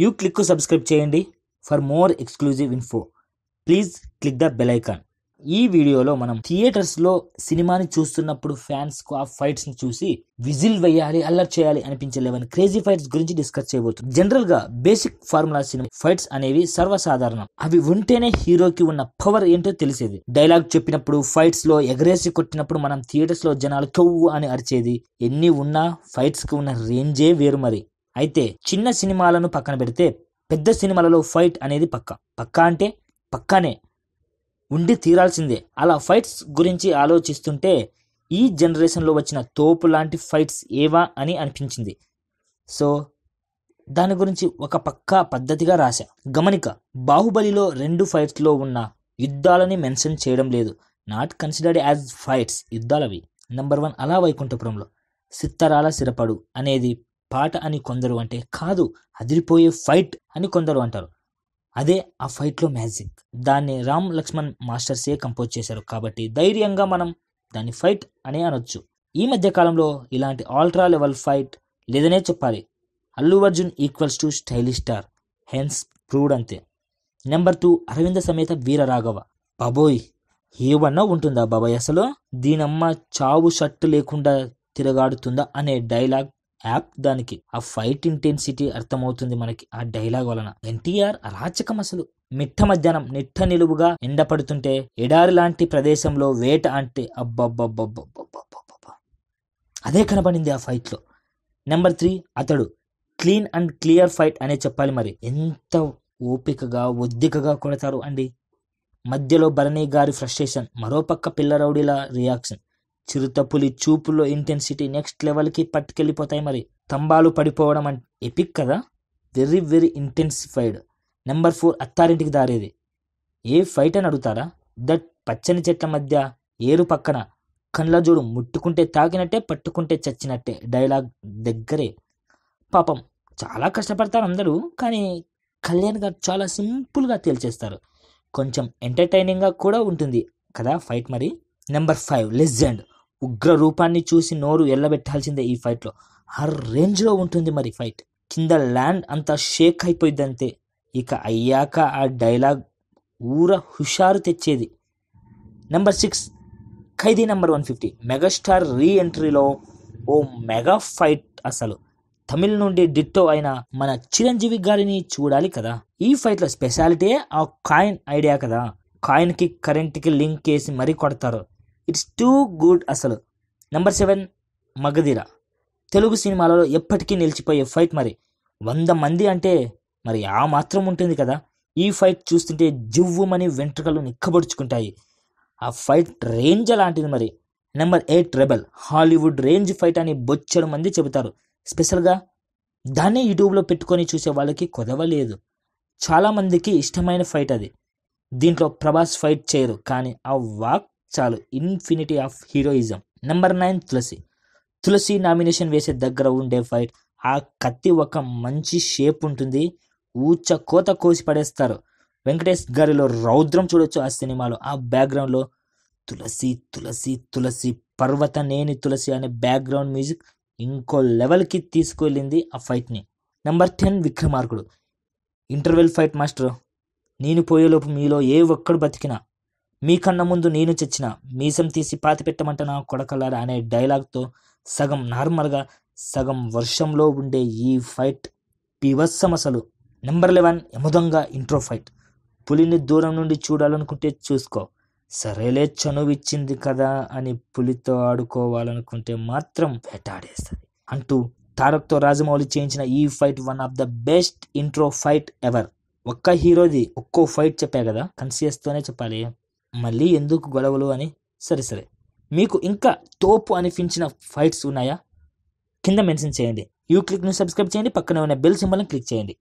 you click subscribe చేయండి for more exclusive info please click the bell icon ఈ వీడియోలో మనం థియేటర్స్లో సినిమాని చూస్తున్నప్పుడు ఫ్యాన్స్కు ఆ ఫైట్స్ని చూసి విజిల్ వేయాలి అల్లర్ చేయాలి అనిపించే లేవని క్రేజీ ఫైట్స్ గురించి డిస్కస్ చేయబోతుంది జనరల్గా బేసిక్ ఫార్ములా సినిమా ఫైట్స్ అనేవి సర్వసాధారణం అవి ఉంటేనే హీరోకి ఉన్న పవర్ ఏంటో తెలిసేది డైలాగ్ చెప్పినప్పుడు ఫైట్స్లో ఎగరేసి కొట్టినప్పుడు మనం థియేటర్స్లో జనాలు తవ్వు అని అరిచేది ఎన్ని ఉన్నా ఫైట్స్కి ఉన్న రేంజే వేరు మరి అయితే చిన్న సినిమాలను పక్కన పెడితే పెద్ద సినిమాలలో ఫైట్ అనేది పక్క పక్కా అంటే పక్కానే ఉండి తీరాల్సిందే అలా ఫైట్స్ గురించి ఆలోచిస్తుంటే ఈ జనరేషన్లో వచ్చిన తోపు లాంటి ఫైట్స్ ఏవా అని అనిపించింది సో దాని గురించి ఒక పక్కా పద్ధతిగా రాశా గమనిక బాహుబలిలో రెండు ఫైట్స్లో ఉన్న యుద్ధాలని మెన్షన్ చేయడం లేదు నాట్ కన్సిడర్డ్ యాజ్ ఫైట్స్ యుద్ధాలవి నెంబర్ వన్ అలా వైకుంఠపురంలో సిత్తరాల సిరపడు అనేది పాట అని కొందరు అంటే కాదు అదిరిపోయే ఫైట్ అని కొందరు అంటారు అదే ఆ ఫైట్లో మ్యాజిక్ దాన్ని రామ్ లక్ష్మణ్ మాస్టర్సే కంపోజ్ చేశారు కాబట్టి ధైర్యంగా మనం దాన్ని ఫైట్ అనే అనొచ్చు ఈ మధ్య కాలంలో ఇలాంటి ఆల్ట్రా లెవెల్ ఫైట్ లేదనే చెప్పాలి Allu Arjun equals to stylish star hence proved అంతే నెంబర్ టూ అరవింద సమేత వీర రాఘవ బాబోయ్ ఏమన్నా ఉంటుందా బాబాయ్ అసలు దీనమ్మ చావు షర్ట్ లేకుండా తిరగాడుతుందా అనే డైలాగ్ యాప్ దానికి ఆ ఫైట్ ఇంటెన్సిటీ అర్థమవుతుంది మనకి ఆ డైలాగ్ వలన ఎన్టీఆర్ అరాచకం అసలు మిట్ట మధ్యాహ్నం నిట్ట నిలువుగా ఎండపడుతుంటే ఎడారి లాంటి ప్రదేశంలో వేట అంటే అబ్బబ్బబ్బబ్బబ్బబ్బబ్బబ్బ అదే కనబడింది ఆ ఫైట్లో number three Athadu clean and clear fight అనే చెప్పాలి మరి ఎంత ఓపికగా ఒద్దికగా కొడతారు అండి మధ్యలో భరణి గారి ఫ్రస్ట్రేషన్ మరోపక్క రౌడీల రియాక్షన్ చిరుతపులి చూపుల్లో ఇంటెన్సిటీ నెక్స్ట్ లెవెల్కి పట్టుకెళ్ళిపోతాయి మరి తంబాలు పడిపోవడం అంటే ఎపిక్ కదా very very intensified number four Attarintiki Daredi ఏ ఫైట్ అని అడుగుతారా దట్ పచ్చని చెట్ల మధ్య ఏరు పక్కన కండ్ల జోడు ముట్టుకుంటే తాకినట్టే పట్టుకుంటే చచ్చినట్టే డైలాగ్ దగ్గరే పాపం చాలా కష్టపడతారు అందరూ కానీ కళ్యాణ్ గారు చాలా సింపుల్గా తేల్చేస్తారు కొంచెం ఎంటర్టైనింగ్గా కూడా ఉంటుంది కదా ఫైట్ మరి నెంబర్ ఫైవ్ లెజెండ్ ఉగ్ర రూపాన్ని చూసి నోరు ఎల్లబెట్టాల్సిందే ఈ ఫైట్లో ఆ రేంజ్లో ఉంటుంది మరి ఫైట్ కింద ల్యాండ్ అంతా షేక్ అయిపోయిందంతే ఇక అయ్యాక ఆ డైలాగ్ ఊర హుషారు తెచ్చేది number six Khaidi number one fifty megastar రీ ఎంట్రీలో ఓ మెగా ఫైట్ అసలు తమిళ నుండి డిట్టో అయిన మన చిరంజీవి గారిని చూడాలి కదా ఈ ఫైట్లో స్పెషాలిటీ ఆ కాయిన్ ఐడియా కదా కాయిన్కి కరెంట్కి లింక్ వేసి మరీ కొడతారు ఇట్స్ టూ గుడ్ అసలు నెంబర్ సెవెన్ మగధీర తెలుగు సినిమాలలో ఎప్పటికీ నిలిచిపోయే ఫైట్ మరి వంద మంది అంటే మరి ఆ మాత్రం ఉంటుంది కదా ఈ ఫైట్ చూస్తుంటే జువ్వుమని వెంట్రుకలు నిక్కబడుచుకుంటాయి ఆ ఫైట్ రేంజ్ అలాంటిది మరి number eight rebel Hollywood range fight అని బొచ్చడం మంది చెబుతారు స్పెషల్గా దాన్ని యూట్యూబ్లో పెట్టుకొని చూసే వాళ్ళకి కొదవలేదు చాలామందికి ఇష్టమైన ఫైట్ అది దీంట్లో ప్రభాస్ ఫైట్ చేయరు కానీ ఆ వాక్ చాలు infinity of heroism number nine Tulasi Tulasi nomination వేసే దగ్గర ఉండే ఫైట్ ఆ కత్తి ఒక మంచి షేప్ ఉంటుంది ఊచ కోత కోసి పడేస్తారు వెంకటేష్ గారిలో రౌద్రం చూడొచ్చు ఆ సినిమాలో ఆ బ్యాక్గ్రౌండ్లో తులసి తులసి తులసి పర్వత నేని తులసి అనే బ్యాక్గ్రౌండ్ మ్యూజిక్ ఇంకో లెవెల్కి తీసుకువెళ్ళింది ఆ ఫైట్ని number ten Vikramarkudu interval fight master నేను పోయేలోపు మీలో ఏ ఒక్కడు బతికినా మీ కన్న ముందు నేను చచ్చిన మీసం తీసి పాతిపెట్టమంట నా కొడకలారా అనే డైలాగ్తో సగం నార్మల్గా సగం వర్షంలో ఉండే ఈ ఫైట్ పివత్సం అసలు number eleven Yamadonga intro fight పులిని దూరం నుండి చూడాలనుకుంటే చూసుకో సరేలే చనువిచ్చింది కదా అని పులితో ఆడుకోవాలనుకుంటే మాత్రం వేటాడేస్తుంది అంటూ తారక్తో రాజమౌళి చేయించిన ఈ fight one of the best intro fight ever ఒక్క హీరోది ఒక్కో ఫైట్ చెప్పా కదా కన్సియస్తోనే చెప్పాలి మళ్ళీ ఎందుకు గొడవలు అని సరే సరే మీకు ఇంకా తోపు అనిపించిన ఫైట్స్ ఉన్నాయా కింద మెన్షన్ చేయండి యూ క్లిక్ను సబ్స్క్రైబ్ చేయండి పక్కనే ఉన్న బెల్ సింబల్ని క్లిక్ చేయండి